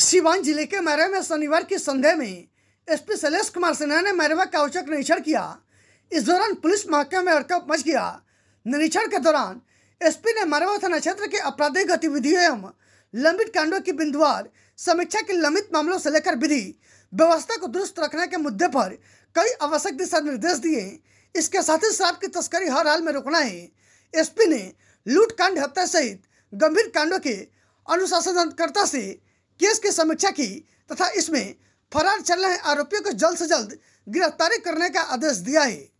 सिवान जिले के मैरवा में शनिवार की संध्या में एसपी शैलेश कुमार सिन्हा ने मैरवा का औचक निरीक्षण किया इस दौरान पुलिस मौके में हड़कप मच गया निरीक्षण के दौरान एसपी ने मैरवा थाना क्षेत्र के आपराधिक गतिविधियों एवं लंबित कांडों की बिंदुवार समीक्षा के लंबित मामलों से लेकर विधि व्यवस्था को दुरुस्त रखने के मुद्दे पर कई आवश्यक दिशा निर्देश दिए इसके साथ ही शराब की तस्करी हर हाल में रोकना है एसपी ने लूटकांड हत्या सहित गंभीर कांडों के अनुशासनकर्ता से केस की समीक्षा की तथा इसमें फरार चल रहे आरोपियों को जल्द से जल्द गिरफ्तारी करने का आदेश दिया है